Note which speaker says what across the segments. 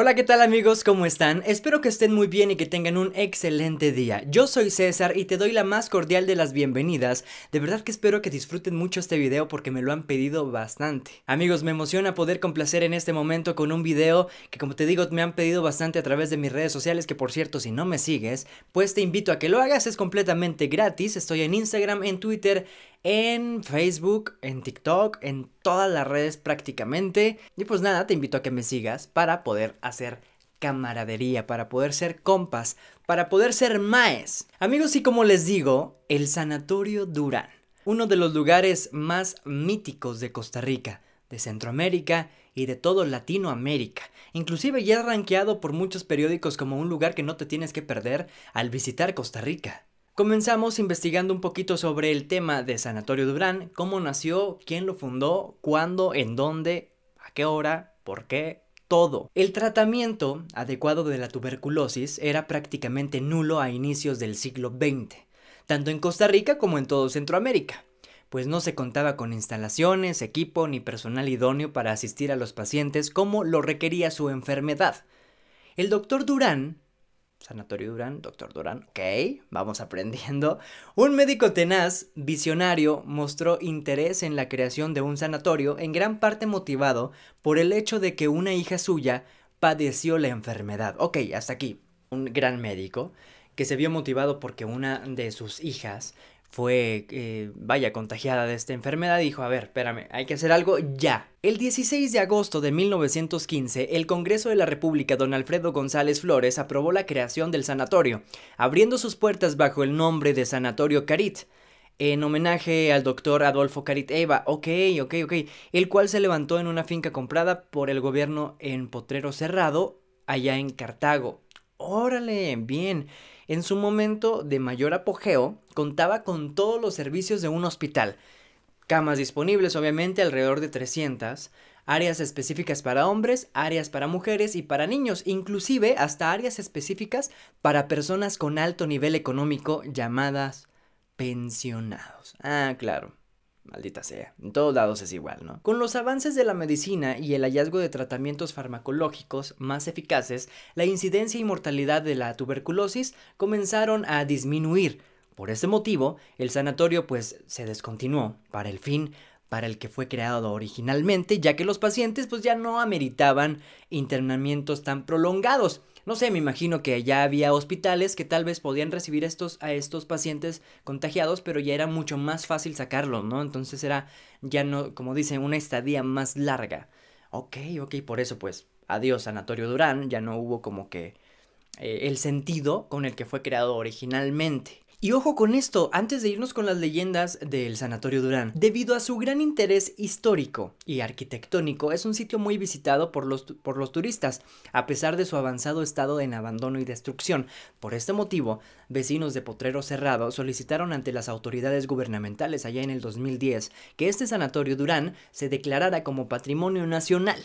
Speaker 1: Hola, ¿qué tal amigos? ¿Cómo están? Espero que estén muy bien y que tengan un excelente día. Yo soy César y te doy la más cordial de las bienvenidas. De verdad que espero que disfruten mucho este video porque me lo han pedido bastante. Amigos, me emociona poder complacer en este momento con un video que como te digo me han pedido bastante a través de mis redes sociales que por cierto si no me sigues, pues te invito a que lo hagas, es completamente gratis. Estoy en Instagram, en Twitter, en Facebook, en TikTok, en todas las redes prácticamente. Y pues nada, te invito a que me sigas para poder hacer camaradería, para poder ser compas, para poder ser maes. Amigos, y como les digo, el Sanatorio Durán, uno de los lugares más míticos de Costa Rica, de Centroamérica y de todo Latinoamérica. Inclusive ya rankeado por muchos periódicos como un lugar que no te tienes que perder al visitar Costa Rica. Comenzamos investigando un poquito sobre el tema de Sanatorio Durán, cómo nació, quién lo fundó, cuándo, en dónde, a qué hora, por qué, todo. El tratamiento adecuado de la tuberculosis era prácticamente nulo a inicios del siglo XX, tanto en Costa Rica como en todo Centroamérica, pues no se contaba con instalaciones, equipo ni personal idóneo para asistir a los pacientes como lo requería su enfermedad. El doctor Durán Sanatorio Durán, Doctor Durán, ok, vamos aprendiendo. Un médico tenaz, visionario, mostró interés en la creación de un sanatorio, en gran parte motivado por el hecho de que una hija suya padeció la enfermedad. Ok, hasta aquí. Un gran médico que se vio motivado porque una de sus hijas fue, eh, vaya, contagiada de esta enfermedad, dijo, a ver, espérame, hay que hacer algo ya. El 16 de agosto de 1915, el Congreso de la República don Alfredo González Flores aprobó la creación del sanatorio, abriendo sus puertas bajo el nombre de Sanatorio Carit en homenaje al doctor Adolfo Carit Eva, ok, ok, ok, el cual se levantó en una finca comprada por el gobierno en Potrero Cerrado, allá en Cartago. Órale, bien en su momento de mayor apogeo, contaba con todos los servicios de un hospital. Camas disponibles, obviamente, alrededor de 300, áreas específicas para hombres, áreas para mujeres y para niños, inclusive hasta áreas específicas para personas con alto nivel económico llamadas pensionados. Ah, claro. Maldita sea, en todos lados es igual, ¿no? Con los avances de la medicina y el hallazgo de tratamientos farmacológicos más eficaces, la incidencia y mortalidad de la tuberculosis comenzaron a disminuir. Por ese motivo, el sanatorio pues se descontinuó para el fin para el que fue creado originalmente, ya que los pacientes pues ya no ameritaban internamientos tan prolongados. No sé, me imagino que ya había hospitales que tal vez podían recibir estos, a estos pacientes contagiados, pero ya era mucho más fácil sacarlos, ¿no? Entonces era ya no, como dicen, una estadía más larga. Ok, ok, por eso pues, adiós Sanatorio Durán, ya no hubo como que eh, el sentido con el que fue creado originalmente. Y ojo con esto, antes de irnos con las leyendas del Sanatorio Durán, debido a su gran interés histórico y arquitectónico, es un sitio muy visitado por los, por los turistas, a pesar de su avanzado estado en abandono y destrucción. Por este motivo, vecinos de Potrero Cerrado solicitaron ante las autoridades gubernamentales allá en el 2010 que este Sanatorio Durán se declarara como patrimonio nacional.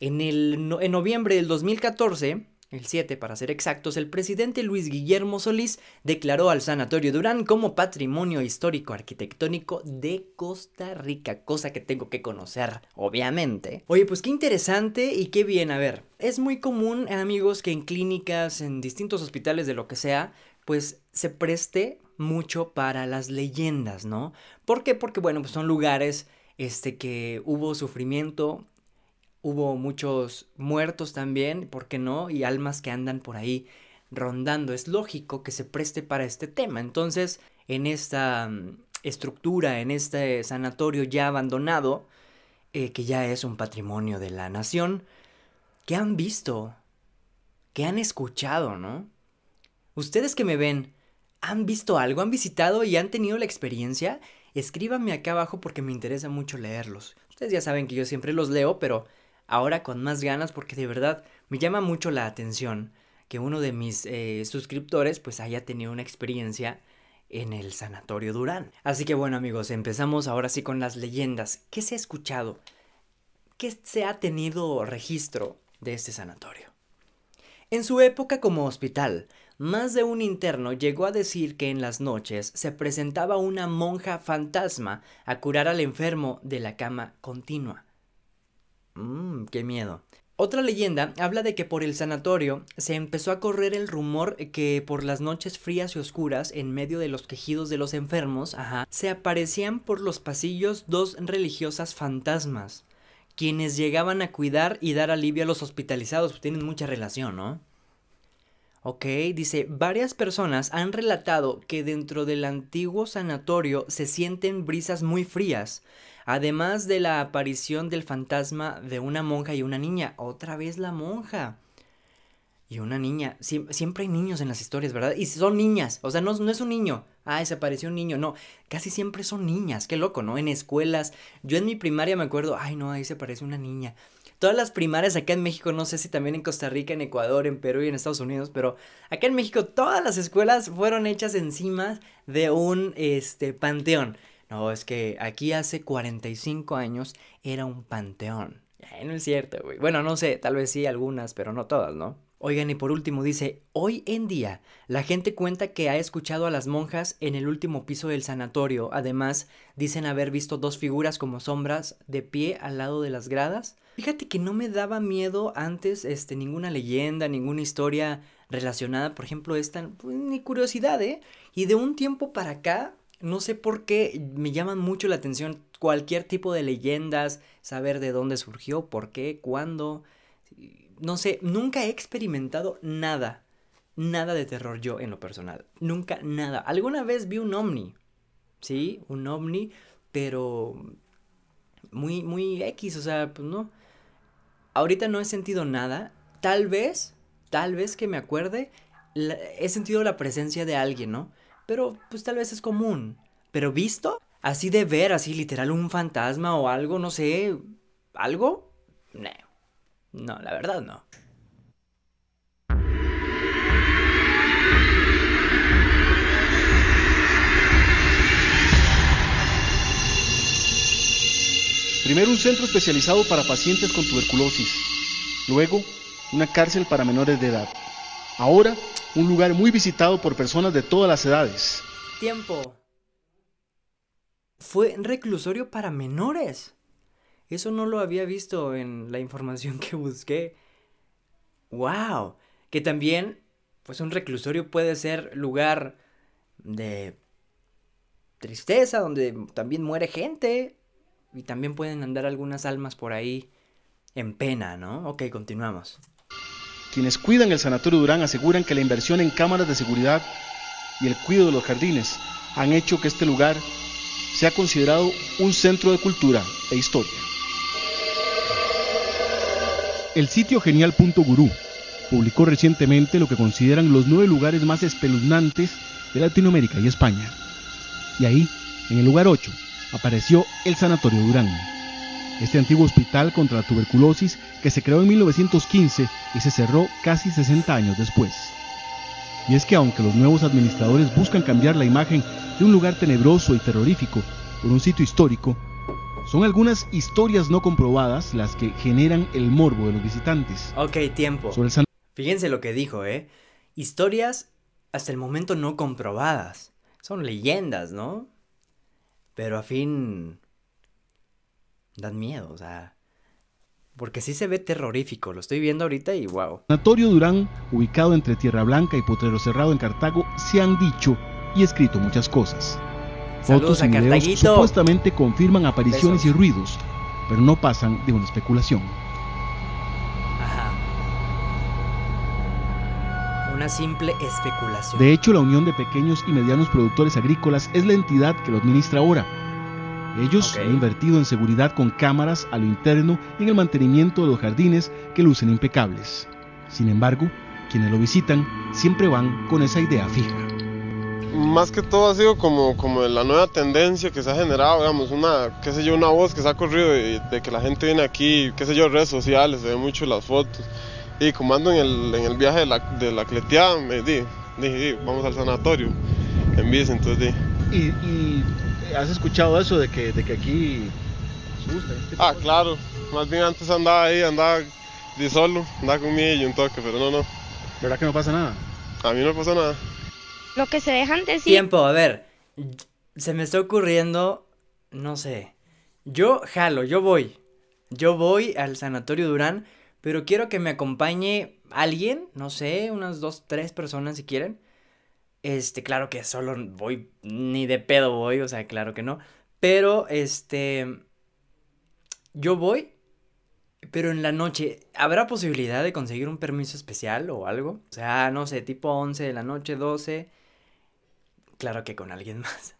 Speaker 1: En, el, en noviembre del 2014, el 7, para ser exactos, el presidente Luis Guillermo Solís declaró al Sanatorio Durán como patrimonio histórico arquitectónico de Costa Rica, cosa que tengo que conocer, obviamente. Oye, pues qué interesante y qué bien, a ver, es muy común, amigos, que en clínicas, en distintos hospitales de lo que sea, pues se preste mucho para las leyendas, ¿no? ¿Por qué? Porque, bueno, pues son lugares este, que hubo sufrimiento, hubo muchos muertos también, ¿por qué no? Y almas que andan por ahí rondando. Es lógico que se preste para este tema. Entonces, en esta mm, estructura, en este sanatorio ya abandonado, eh, que ya es un patrimonio de la nación, ¿qué han visto? ¿Qué han escuchado, no? Ustedes que me ven, ¿han visto algo? ¿Han visitado y han tenido la experiencia? Escríbanme acá abajo porque me interesa mucho leerlos. Ustedes ya saben que yo siempre los leo, pero ahora con más ganas porque de verdad me llama mucho la atención que uno de mis eh, suscriptores pues haya tenido una experiencia en el Sanatorio Durán. Así que bueno amigos, empezamos ahora sí con las leyendas. ¿Qué se ha escuchado? ¿Qué se ha tenido registro de este sanatorio? En su época como hospital, más de un interno llegó a decir que en las noches se presentaba una monja fantasma a curar al enfermo de la cama continua. Mmm, qué miedo. Otra leyenda habla de que por el sanatorio se empezó a correr el rumor que por las noches frías y oscuras, en medio de los quejidos de los enfermos, ajá, se aparecían por los pasillos dos religiosas fantasmas, quienes llegaban a cuidar y dar alivio a los hospitalizados, tienen mucha relación, ¿no? Ok, dice, varias personas han relatado que dentro del antiguo sanatorio se sienten brisas muy frías, además de la aparición del fantasma de una monja y una niña. Otra vez la monja. Y una niña. siempre hay niños en las historias, ¿verdad? Y son niñas. O sea, no, es un niño. Ah, se apareció un niño. No, casi siempre son niñas. Qué loco, ¿no? En escuelas. Yo en mi primaria me acuerdo, ay no, ahí se aparece una niña todas las primarias acá en México, no sé si también en Costa Rica, en Ecuador, en Perú y en Estados Unidos, pero acá en México todas las escuelas fueron hechas encima de un este, panteón. No, es que aquí hace 45 años era un panteón. no es cierto, güey. Bueno, no sé, tal vez sí algunas, pero no todas, ¿no? Oigan, y por último dice, hoy en día la gente cuenta que ha escuchado a las monjas en el último piso del sanatorio. Además, dicen haber visto dos figuras como sombras de pie al lado de las gradas. Fíjate que no me daba miedo antes este, ninguna leyenda, ninguna historia relacionada, por ejemplo, esta, pues, ni curiosidad, ¿eh? Y de un tiempo para acá, no sé por qué me llaman mucho la atención cualquier tipo de leyendas, saber de dónde surgió, por qué, cuándo no sé, nunca he experimentado nada, nada de terror yo en lo personal. Nunca nada. Alguna vez vi un ovni, ¿sí? Un ovni, pero muy, muy X, o sea, pues no. Ahorita no he sentido nada. Tal vez, tal vez que me acuerde, he sentido la presencia de alguien, ¿no? Pero pues tal vez es común. Pero visto, así de ver, así literal un fantasma o algo, no sé, algo, no, no, la verdad no.
Speaker 2: Primero un centro especializado para pacientes con tuberculosis. Luego, una cárcel para menores de edad. Ahora, un lugar muy visitado por personas de todas las edades.
Speaker 1: Tiempo. Fue reclusorio para menores. Eso no lo había visto en la información que busqué. ¡Wow! Que también, pues un reclusorio puede ser lugar de tristeza, donde también muere gente. Y también pueden andar algunas almas por ahí en pena, ¿no? Ok, continuamos.
Speaker 2: Quienes cuidan el Sanatorio Durán aseguran que la inversión en cámaras de seguridad y el cuidado de los jardines han hecho que este lugar sea considerado un centro de cultura e historia. El sitio genial.guru publicó recientemente lo que consideran los nueve lugares más espeluznantes de Latinoamérica y España. Y ahí, en el lugar 8, apareció el Sanatorio Durán. Este antiguo hospital contra la tuberculosis que se creó en 1915 y se cerró casi 60 años después. Y es que aunque los nuevos administradores buscan cambiar la imagen de un lugar tenebroso y terrorífico por un sitio histórico, son algunas historias no comprobadas las que generan el morbo de los visitantes.
Speaker 1: Ok, tiempo. Fíjense lo que dijo, ¿eh? Historias hasta el momento no comprobadas. Son leyendas, ¿no? Pero a fin... Dan miedo, o sea... Porque sí se ve terrorífico, lo estoy viendo ahorita y wow.
Speaker 2: Sanatorio Durán, ubicado entre Tierra Blanca y Potrero Cerrado en Cartago, se han dicho y escrito muchas cosas. Fotos y videos supuestamente confirman apariciones y ruidos, pero no pasan de una especulación.
Speaker 1: Una simple especulación. De
Speaker 2: hecho, la Unión de Pequeños y Medianos Productores Agrícolas es la entidad que lo administra ahora. Ellos han invertido en seguridad con cámaras a lo interno y en el mantenimiento de los jardines que lucen impecables. Sin embargo, quienes lo visitan siempre van con esa idea fija más que todo ha sido como, como la nueva tendencia que se ha generado, digamos, una, qué sé yo, una voz que se ha corrido de, que la gente viene aquí, qué sé yo, redes sociales, se ven mucho las fotos. Y como ando en el, viaje de la, de me di, dije, vamos al sanatorio en bici, entonces di. ¿Y, has escuchado eso de que, de que aquí asusta? Este ah, claro, más bien antes andaba ahí, andaba de solo, andaba conmigo y un toque,
Speaker 1: pero no, no. ¿Verdad que no pasa nada? A mí no pasa nada. Lo que se dejan decir. Tiempo, a ver. Se me está ocurriendo, no sé. Yo jalo, yo voy. Yo voy al Sanatorio Durán, pero quiero que me acompañe alguien, no sé, unas dos, tres personas si quieren. Este, claro que solo voy, ni de pedo voy, o sea, claro que no. Pero, este, yo voy, pero en la noche, ¿habrá posibilidad de conseguir un permiso especial o algo? O sea, no sé, tipo 11 de la noche, 12. Claro que con alguien más.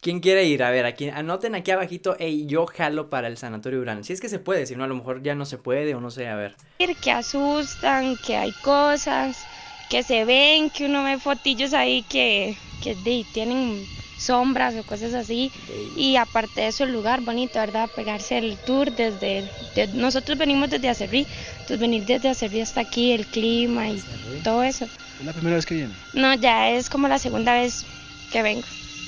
Speaker 1: ¿Quién quiere ir? A ver, aquí, anoten aquí abajito, y yo jalo para el Sanatorio Urano. Si es que se puede, si no, a lo mejor ya no se puede o no sé, a ver. Que asustan, que hay cosas, que se ven, que uno ve fotillos ahí que, que tienen sombras o cosas así. Y aparte de eso, el lugar bonito, ¿verdad? Pegarse el tour desde... nosotros venimos desde Acerrí, entonces venir desde Acerrí hasta aquí, el clima y todo eso. ¿Es
Speaker 2: la primera vez que viene?
Speaker 1: No, ya es como la segunda vez que vengo.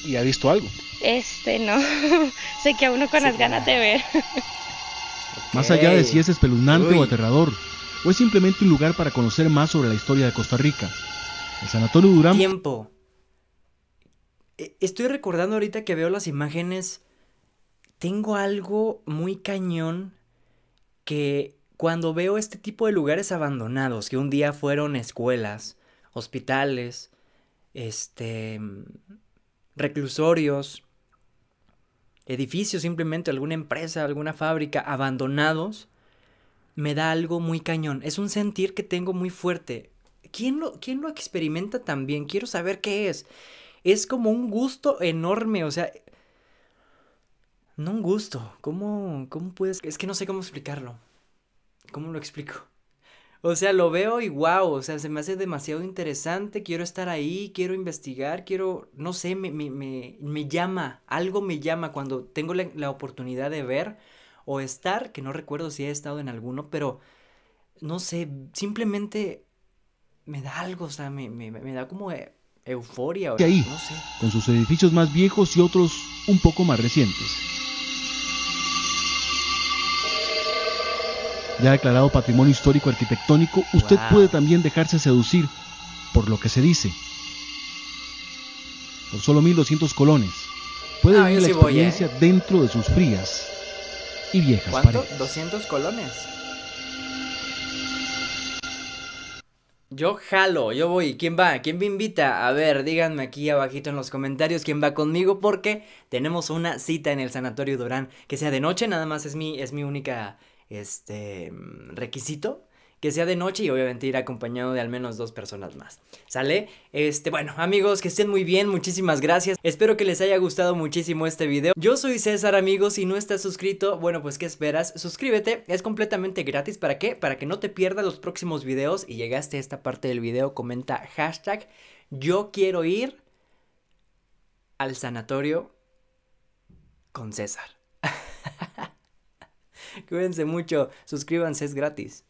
Speaker 2: ¿Y ha visto algo?
Speaker 1: Este, no. sé que a uno con las ganas de ver. Más allá de si es
Speaker 2: espeluznante o aterrador, o es simplemente un lugar para conocer más sobre la historia de Costa Rica. El Sanatorio Durán. Tiempo.
Speaker 1: E, estoy recordando ahorita que veo las imágenes. Tengo algo muy cañón que cuando veo este tipo de lugares abandonados, que un día fueron escuelas, hospitales, este, reclusorios, edificios simplemente, alguna empresa, alguna fábrica, abandonados, me da algo muy cañón. Es un sentir que tengo muy fuerte. ¿Quién lo, quién lo experimenta también? Quiero saber qué es. Es como un gusto enorme, o sea... No un gusto, ¿cómo, cómo puedes...? Es que no sé cómo explicarlo. ¿Cómo lo explico? O sea, lo veo y wow, o sea, se me hace demasiado interesante, quiero estar ahí, quiero investigar, quiero, no sé, me, me, me, llama, algo me llama cuando tengo la, oportunidad de ver o estar, que no recuerdo si he estado en alguno, pero no sé, simplemente me da algo, o sea, me, me da como e, euforia. ahí, no sé. con
Speaker 2: sus edificios más viejos y otros un poco más recientes. ya declarado Patrimonio Histórico Arquitectónico, usted puede también dejarse seducir por lo que se dice. Por solo 1.200 colones, puede vivir la experiencia ¿eh? dentro de sus frías y viejas ¿Cuánto?
Speaker 1: ¿200 colones? Yo jalo, yo voy. ¿Quién va? ¿Quién me invita? A ver, díganme aquí abajito en los comentarios quién va conmigo porque tenemos una cita en el Sanatorio Durán que sea de noche, nada más es mi, es mi única este mm, requisito que sea de noche y obviamente ir acompañado de al menos dos personas más. ¿Sale? Este, bueno, amigos, que estén muy bien, muchísimas gracias. Espero que les haya gustado muchísimo este video. Yo soy César, amigos, si no estás suscrito, bueno, pues ¿qué esperas? Suscríbete, es completamente gratis, ¿para qué? Para que no te pierdas los próximos videos y llegaste a esta parte del video, comenta hashtag yo quiero ir al sanatorio con César. Cuídense mucho, suscríbanse, es gratis.